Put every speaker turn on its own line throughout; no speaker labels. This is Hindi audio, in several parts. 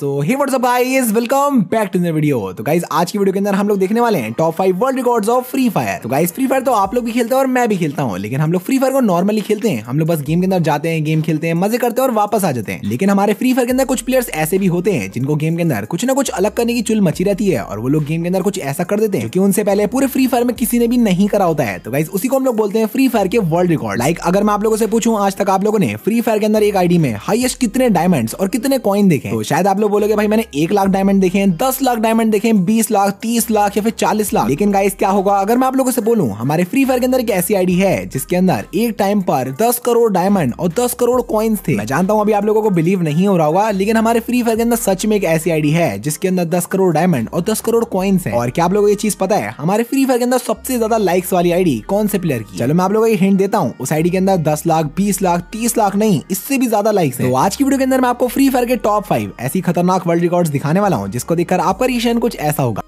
so hey what's up guys welcome back to the video तो गाइस आज की वीडियो के अंदर हम लोग देखने वाले हैं top five world records of free fire तो गाइस फ्री फायर तो आप लोग भी खेलते हैं और मैं भी खेलता हूँ लेकिन हम लोग फ्री फायर को नॉर्मली खेलते हैं हम लोग बस गेम के अंदर जाते हैं गेम खेलते हैं मजे करते हैं और वापस आ जाते हैं लेकिन हमारे फ्री फायर के अंदर कुछ प्लेयर्स ऐसे भी होते हैं जिनको गेम के अंदर कुछ ना कुछ अलग करने की चुल मची रहती है और वो लोग गेम के अंदर कुछ ऐसा कर देते हैं क्योंकि उनसे पहले पूरे फ्री फायर में किसी ने भी नहीं करा होता है तो गाइज उसी को हम लोग बोलते हैं फ्री फायर के वर्ल्ड रिकॉर्ड लाइक अगर मैं आप लोगों से पूछूं आज तक आप लोगों ने फ्री फायर के अंदर एक आईडी में हाइएस्ट कितने डायमंड्स और कितने कॉइन देखे तो शायद आप लोग बोलोगे भाई मैंने एक लाख डायमंड देखे हैं दस लाख डायमंड देखे हैं बीस लाख तीस लाख या फिर चालीस लाख लेकिन गाइस क्या होगा अगर मैं आप लोगों से बोलूँ हमारे फ्री फायर के अंदर एक ऐसी आईडी है जिसके अंदर एक टाइम पर दस करोड़ डायमंड और दस करोड़ कॉइन्स थे मैं जानता हूँ अभी आप लोगों को बिलीव नहीं हो रहा होगा लेकिन हमारे फ्री फायर के अंदर सच में एक ऐसी आईडी है जिसके अंदर दस करोड़ डायमंड और दस करोड़ कॉइन्स है और क्या आप लोगों को ये चीज पता है हमारे फ्री फायर के अंदर सबसे ज्यादा लाइक्स वाली आईडी कौन से प्लेयर की चलो मैं आप लोगों को हिंट देता हूँ उस आईडी के अंदर दस लाख बीस लाख तीस लाख नहीं इससे भी ज्यादा लाइक्स है तो आज की वीडियो के अंदर मैं आपको फ्री फायर के टॉप फाइव ऐसी खत्म खतरनाक वर्ल्ड रिकॉर्ड्स दिखाने वाला हूँ जिसको देखकर आपका रिएक्शन कुछ ऐसा होगा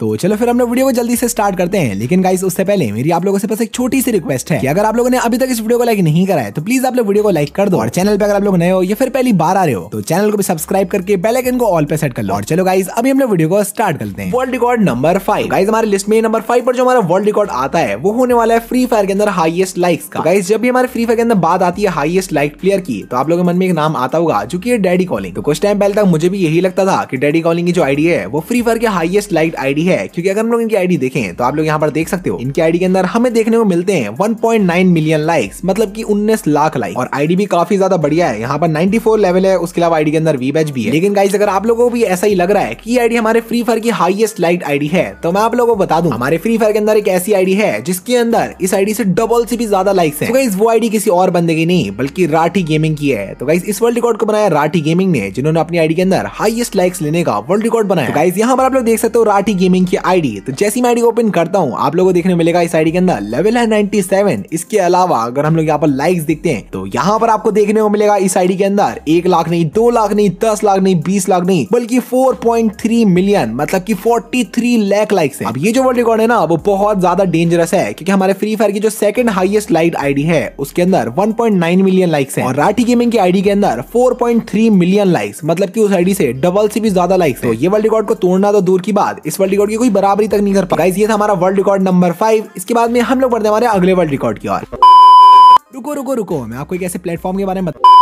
तो चलो फिर हमने वीडियो को जल्दी से स्टार्ट करते हैं लेकिन गाइस उससे पहले मेरी आप लोगों से पास एक छोटी सी रिक्वेस्ट है कि अगर आप लोगों ने अभी तक इस वीडियो को लाइक नहीं करा है तो प्लीज आप लोग वीडियो को लाइक कर दो और चैनल पर अगर आप लोग नए हो या फिर पहली बार आ रहे हो तो चैनल को भी सब्सक्राइब करके बेलाइकन को ऑल पे सेट कर लो और चलो गाइज अभी हमने वीडियो को स्टार्ट करते हैं world record number five guys हमारे लिस्ट में नंबर फाइव पर जो हमारा वर्ल्ड रिकॉर्ड आता है वो होने वाला है फ्री फायर के अंदर हाइएस्ट लाइक्स का गाइज जब भी हमारे फ्री फायर के अंदर बात आती है हाइएस्ट लाइक प्लेयर की तो आप लोगों के मन में एक नाम आता होगा जो की डैडी कॉलिंग तो कुछ टाइम पहले तक मुझे भी यही लगता था कि डैडी कॉलिंग की जो आइडिया है वो फ्री फायर के हाइएस्ट लाइक आईडी है है क्योंकि अगर हम लोग इनकी आईडी देखें तो आप लोग यहाँ पर देख सकते हो इनकी आईडी के अंदर हमें देखने को मिलते हैं 1.9 मिलियन लाइक्स मतलब कि 19 लाख लाइक और आईडी भी काफी ज्यादा बढ़िया है यहाँ पर 94 लेवल है उसके अलावा आईडी के अंदर वी बैच भी है लेकिन गाइज अगर आप लोगों को भी ऐसा ही लग रहा है की आईडी हमारे फ्री फायर की हाइएस्ट लाइट आईडी है तो मैं आप लोगों को बता दू हमारे फ्री फायर के अंदर एक ऐसी आईडी है जिसके अंदर इस आईडी से डबल से भी ज्यादा लाइक्स है वो आईडी किसी और बंदे की नहीं बल्कि राठी गेमिंग की है तो गाइज इस वर्ल्ड रिकॉर्ड को बनाया राठी गेमिंग ने जिन्होंने अपनी आईडी के अंदर हाइएस्ट लाइक्स लेने का वर्ल्ड रिकॉर्ड बनाया गाइज यहाँ पर आप लोग देख सकते हो राठी गेमिंग गेमिंग की आईडी तो जैसी मैं आईडी ओपन करता हूँ आप लोगों को देखने मिलेगा इस आईडी के अंदर लेवल है 97 इसके अलावा अगर हम लोग यहाँ पर लाइक्स देखते हैं तो यहाँ पर आपको देखने को मिलेगा इस आईडी के अंदर एक लाख नहीं दो लाख नहीं दस लाख नहीं बीस लाख नहीं बल्कि फोर मिलियन मतलब की फोर्टी लाख लाइक्स है अब ये जो वर्ल्ड रिकॉर्ड है ना वो बहुत ज्यादा डेंजरस है क्योंकि हमारे फ्री फायर की जो सेकंड हाइएस्ट लाइट आईडी है उसके अंदर 1.9 मिलियन लाइक्स है और राठी गेमिंग की आईडी के अंदर 4.3 मिलियन लाइक्स मतलब की उस आईडी से डबल से भी ज्यादा लाइक्स है तो ये वर्ल्ड रिकॉर्ड को तोड़ना तो दूर की बात इस वर्ल्ड रिकॉर्ड की कोई बराबरी तक नहीं कर पाई ये था हमारा वर्ल्ड रिकॉर्ड नंबर फाइव इसके बाद में हम लोग बढ़ते हमारे अगले वर्ल्ड रिकॉर्ड की और रुको रुको रुको मैं आपको एक ऐसे प्लेटफॉर्म के बारे में बता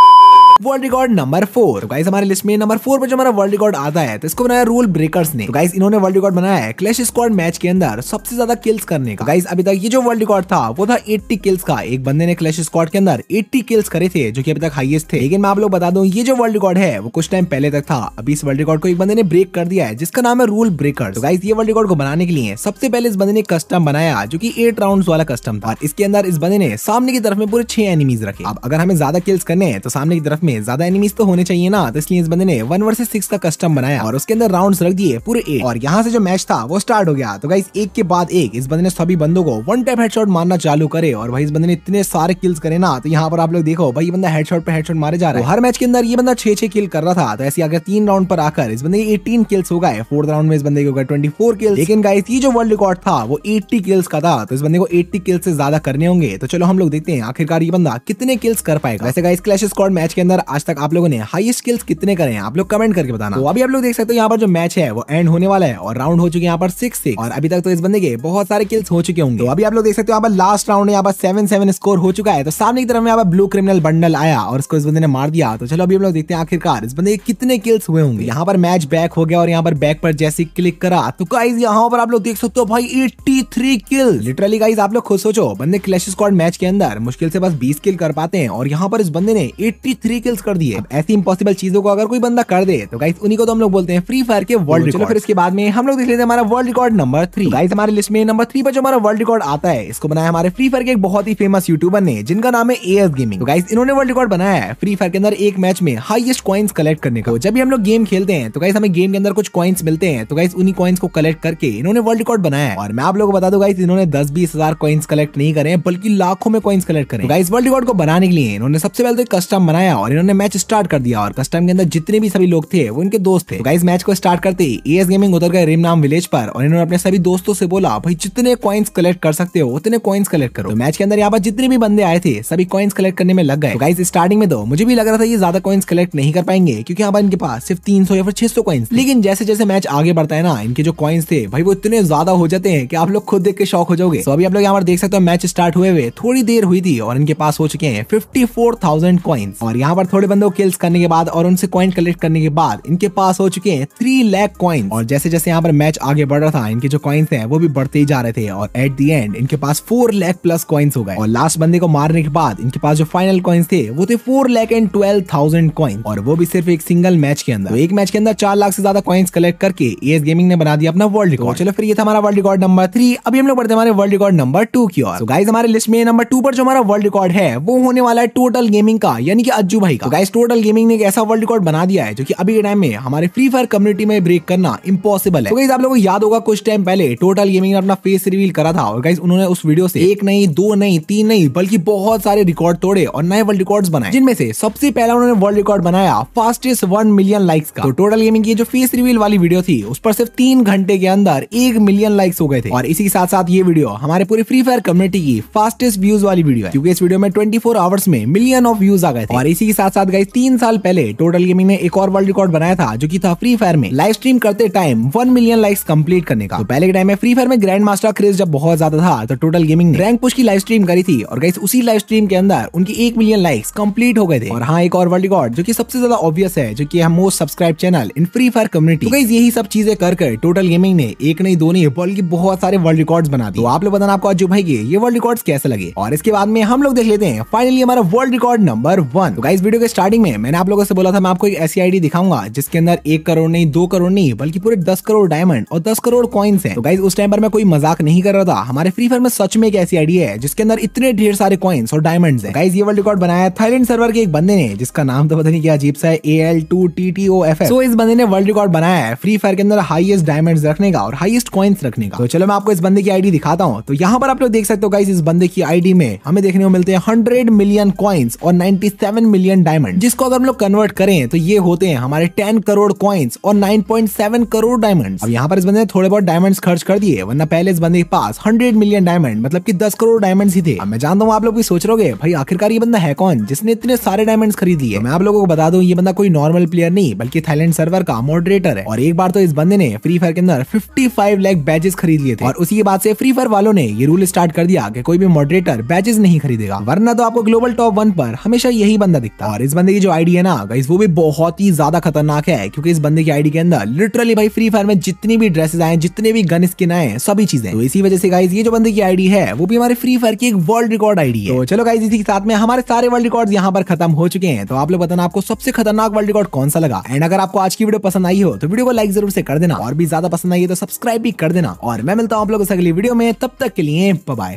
वर्ल्ड रिकॉर्ड नंबर फोर तो हमारे लिस्ट में नंबर फोर पर जो हमारा वर्ल्ड रिकॉर्ड आता है तो इसको बनाया रूल ब्रेकर्स ने तो इन्होंने वर्ल्ड रिकॉर्ड बनाया है क्लेश स्क्वाड मैच के अंदर सबसे ज्यादा किल्स करने का गाइस अभी तक ये जो वर्ल्ड रिकॉर्ड था वो था एट्टी किल्स का एक बंदे ने क्लेश स्क्वाड के अंदर एट्टी किल्स करे थे जो की अभी तक हाइएस्ट थे लेकिन मैं आप लोग बता दू ये जो वर्ल्ड रिकॉर्ड है वो कुछ टाइम पहले तक था अभी इस वर्ल्ड रिकॉर्ड को एक बंदे ने ब्रेक कर दिया है जिसका नाम है रूल ब्रेकर तो ये वर्ल्ड रिकॉर्ड को बनाने के लिए सबसे पहले इस बंदे ने कस्टम बनाया जो की एट राउंड वाला कस्टम था इसके अंदर इस बंदे ने सामने की तरफ में पूरे छह एनिमीज रखे अब अगर हमें ज्यादा किल्स करने हैं तो सामने की तरफ में ज्यादा एनिमीज तो होने चाहिए ना तो इसलिए इस बंदे ने वन वर्सेज सिक्स का कस्टम बनाया और उसके अंदर राउंड रख दिए पूरे एक और यहाँ से जो मैच था वो स्टार्ट हो गया तो गाइस एक के बाद एक इस बंदे ने सभी बंदों को वन टाइप हेडशॉट मारना चालू करे और भाई इस बंदे ने इतने सारे किल्स करे ना तो यहाँ पर आप लोग देखो भाई बंदा हेडशॉट पे हेडशॉट मारे जा रहे है तो हर मैच के अंदर ये बंदा छह छह किल कर रहा था तो ऐसे अगर तीन राउंड पर आकर इस बंदे एटीन किल्स हो गए फोर्थ राउंड में इस बंदे को ट्वेंटी फोर किल्स लेकिन गाइस ये जो वर्ल्ड रिकॉर्ड था वो एट्टी किल्स का था तो इस बंदे को एट्टी किल्स से ज्यादा करने होंगे तो चलो हम लोग देखते हैं आखिरकार ये बंदा कितने किल्स कर पाएगा वैसे गाइस क्लैश स्क्वाड मैच के अंदर यार आज तक आप लोगों ने हाई स्किल्स कितने करे हैं आप लोग कमेंट करके बताना तो अभी आप लोग देख सकते हो यहाँ पर जो मैच है वो एंड होने वाला है और राउंड हो चुके हैं यहाँ पर सिक्स से और अभी तक तो इस बंदे के बहुत सारे किल्स हो चुके होंगे तो अभी आप लोग देख सकते हो यहाँ पर लास्ट राउंड यहाँ पर सेवन सेवन स्कोर हो चुका है तो सामने की तरफ यहाँ पर ब्लू क्रिमिनल बंडल आया और उसको इस बंदे ने मार दिया तो चलो अभी हम लोग देखते हैं आखिरकार इस बंदे के कितने किल्स हुए होंगे यहाँ पर मैच बैक हो गया और यहाँ पर बैक पर जैसे क्लिक करा तो गाइज यहाँ पर आप लोग देख सकते हो भाई eighty three kill literally guys आप लोग खुद सोचो बंदे क्लैश स्कॉड मैच के अंदर मुश्किल से बस बीस किल कर पाते हैं और यहाँ पर इस बंदे ने एट्टी थ्री किल्स कर दिए ऐसी इम्पॉसिबल चीजों को अगर कोई बंदा कर दे तो गाइस उन्हीं को तो हम लोग बोलते हैं फ्री फायर के वर्ल्ड चलो फिर इसके बाद में हम लोग देख लेते हैं हमारा world record number three guys हमारे लिस्ट में नंबर थ्री पर जो हमारा वर्ल्ड रिकॉर्ड आता है इसको बनाया हमारे फ्री फायर के एक बहुत ही फेमस यूट्यूबर ने जिनका नाम है ए एस गेमिंग गाइस इन्होंने वर्ल्ड रिकॉर्ड बनाया है फ्री फायर के अंदर एक मैच में हाइएस्ट कॉइन्स कलेक्ट करने का तो जब भी हम लोग गेम खेलते हैं तो गाइस हमें गेम के अंदर कुछ कॉइन्स मिलते हैं तो गाइस उन्हीं कॉइन्स को कलेक्ट करके इन्होंने वर्ल्ड रिकॉर्ड बनाया और मैं आप लोगों को बता दू गाइस इन्होंने दस बीस हजार कॉइन्स कलेक्ट नहीं करे बल्कि लाखों में कॉइन्स कलेक्ट करें गाइस वर्ल्ड रिकॉर्ड को बनाने के लिए इन्होंने सबसे पहले तो कस्टम बनाया और इन्होंने मैच स्टार्ट कर दिया और कस्टम के अंदर जितने भी सभी लोग थे वो इनके दोस्त थे गाइस गाइज मैच को स्टार्ट करते ही एस गेमिंग उतर गए रिम नाम विलेज पर और इन्होंने अपने सभी दोस्तों से बोला भाई जितने कॉइन्स कलेक्ट कर सकते हो उतने कॉइन्स कलेक्ट करो तो मैच के अंदर यहाँ पर जितने भी बंदे आए थे सभी कॉइन्स कलेक्ट करने में लग गए तो स्टार्टिंग में तो मुझे भी लग रहा था ये ज्यादा कॉइन्स कलेक्ट नहीं कर पाएंगे क्योंकि यहाँ पर इनके पास सिर्फ तीन या फिर छह सौ कॉइन्स लेकिन जैसे जैसे मैच आगे बढ़ता है ना इनके जो कॉइन्स थे भाई वो इतने ज्यादा हो जाते हैं कि आप लोग खुद देख के शौक हो जाओगे तो अभी आप लोग यहाँ पर देख सकते हो मैच स्टार्ट हुए हुए थोड़ी देर हुई थी और इनके पास हो चुके हैं फिफ्टी फोर थाउजेंड कॉइन्स और यहाँ पर थोड़े बंदों किल्स करने के बाद और उनसे कॉइन कलेक्ट करने के बाद इनके पास हो चुके हैं थ्री लैक कॉइन और जैसे जैसे यहाँ पर मैच आगे बढ़ रहा था इनके जो कॉइन्स है वो भी बढ़ते ही जा रहे थे और एट दी एंड इनके पास फोर लैक प्लस कॉइन्स हो गए और लास्ट बंदे को मारने के बाद इनके पास जो फाइनल कॉइन्स थे वो थे four lakh and twelve thousand coin और वो भी सिर्फ एक सिंगल मैच के अंदर तो एक मैच के अंदर चार लाख से ज्यादा कॉइन्स कलेक्ट करके एस गेमिंग ने बना दिया अपना वर्ल्ड रिकॉर्ड चलो फिर ये था हमारा वर्ल्ड रिकॉर्ड नंबर थ्री अभी हम लोग बढ़ते हमारे वर्ल्ड रिकॉर्ड नंबर टू की और गाइज हमारे लिस्ट में नंबर टू पर जो हमारा वर्ल्ड रिकॉर्ड है वो होने वाला है टोटल गेमिंग का यानी कि अज्जू वही तो गाइस टोटल गेमिंग ने एक ऐसा वर्ल्ड रिकॉर्ड बना दिया है जो कि अभी के टाइम में हमारे फ्री फायर कम्युनिटी में ब्रेक करना इम्पॉसिबल है तो गाइस आप लोगों को याद होगा कुछ टाइम पहले टोटल गेमिंग ने अपना फेस रिवील करा था और गाइस उन्होंने उस वीडियो से एक नहीं दो नहीं तीन नहीं बल्कि बहुत सारे रिकॉर्ड तोड़े और नए वर्ल्ड रिकॉर्ड बनाए जिनमें से सबसे पहला उन्होंने वर्ल्ड रिकॉर्ड बनाया फास्टेस्ट वन मिलियन लाइक्स का तो टोटल गेमिंग की जो फेस रिवील वाली वीडियो थी उस पर सिर्फ तीन घंटे के अंदर एक मिलियन लाइक्स हो गए थे और इसी के साथ साथ ये वीडियो हमारे पूरी फ्री फायर कम्युनिटी की फास्टेस्ट व्यूज वाली वीडियो है क्योंकि इस वीडियो में फोर आवर्स में मिलियन ऑफ व्यूज आ गए थे और इसी के साथ साथ गई तीन साल पहले टोटल गेमिंग ने एक और वर्ल्ड रिकॉर्ड बनाया था जो की था फ्री फायर में लाइव स्ट्रीम करते time one million likes complete करने का तो पहले के टाइम में फ्री फायर में ग्रैंड मास्टर क्रेज जब बहुत ज्यादा था तो टोटल गेमिंग ने रैंक पुश की लाइव स्ट्रीम करी थी और गई उसी लाइव स्ट्रीम के अंदर उनकी एक मिलियन लाइक्स कम्प्लीट हो गए थे और हाँ एक और वर्ल्ड रिकॉर्ड जो की सबसे ज्यादा ऑब्वियस है जो की most subscribe channel in free fire community यही सब चीजें कर टोटल गेमिंग ने एक नहीं दो नहीं की बहुत सारे वर्ल्ड रिकॉर्ड बना दी तो आप लोग बताना आपको आज भाई ये वर्ल्ड रिकॉर्ड कैसे लगे और इसके बाद में हम लोग देख लेते हैं फाइनली हमारा वर्ल्ड रिकॉर्ड नंबर वन तो गाइस वीडियो के स्टार्टिंग में मैंने आप लोगों से बोला था मैं आपको एक ऐसी आईडी दिखाऊंगा जिसके अंदर एक करोड़ नहीं दो करोड़ नहीं बल्कि पूरे दस करोड़ डायमंड और दस करोड़ कॉइन्स है तो गाइज उस टाइम पर मैं कोई मजाक नहीं कर रहा था हमारे फ्री फायर में सच में एक ऐसी आईडी है जिसके अंदर इतने ढेर सारे कॉइन्स और डायमंड है गाइज ये वर्ल्ड रिकॉर्ड बनाया थाईलैंड सर्वर के एक बंदे ने जिसका नाम तो पता नहीं क्या अजीब सा है A L two T T O F S इस बंदे ने वर्ल्ड रिकॉर्ड बनाया है फ्री फायर के अंदर हाइएस्ट डायमंड रखने का और हाइएस्ट कॉइन्स रखने का तो चलो मैं आपको इस बंदे की आईडी दिखाता हूँ तो यहाँ पर आप लोग देख सकते हो गाइज इस बंदे की आईडी में हमें देखने को मिलते हैं हंड्रेड मिलियन कॉइन्स और नाइनटी मिलियन मिलियन डायमंड जिसको अगर हम लोग कन्वर्ट करें तो ये होते हैं हमारे टेन करोड़ कॉइन्स और nine point seven crore diamond अब यहाँ पर इस बंदे ने थोड़े बहुत डायमंड खर्च कर दिए वरना पहले इस बंदे के पास हंड्रेड मिलियन डायमंड मतलब की दस करोड़ डायमंड ही थे मैं जानता हूँ आप लोग भी सोच रहे भाई आखिरकार ये बंदा है कौन जिसने इतने सारे डायमंड खरीद लिए तो मैं आप लोगों को बता दू ये बंदा कोई नॉर्मल प्लेयर नहीं बल्कि थाईलैंड सर्वर का मॉडरेटर है और एक बार तो इस बंदे ने फ्री फायर के अंदर फिफ्टी फाइव लैक बैजेस खरीद लिए थे और उसी के बाद से फ्री फायर वालों ने ये रूल स्टार्ट कर दिया कि कोई भी मॉडरेटर बैचेस नहीं खरीदेगा वरना तो आपको ग्लोबल टॉप वन पर हमेशा यही बंदा दिखता और इस बंदे की जो आईडी है ना गाइस वो भी बहुत ही ज्यादा खतरनाक है क्योंकि इस बंदे की आईडी के अंदर लिटरली भाई फ्री फायर में जितनी भी ड्रेसेस आए जितने भी गन स्किन आए सभी चीजें तो इसी वजह से गाइज ये जो बंदे की आईडी है वो भी हमारे फ्री फायर की एक वर्ल्ड रिकॉर्ड आईडी है तो चलो गाइज इसी के साथ में हमारे सारे वर्ल्ड रिकॉर्ड यहाँ पर खत्म हो चुके हैं तो आप लोग बताना आपको सबसे खतरनाक वर्ल्ड रिकॉर्ड कौन सा लगा एंड अगर आपको आज की वीडियो पसंद आई हो तो वीडियो को लाइक जरूर से कर देना और भी ज्यादा पसंद आई है तो सब्सक्राइब भी कर देना और मैं मिलता हूँ आप लोग अगली वीडियो में तब तक के लिए बाय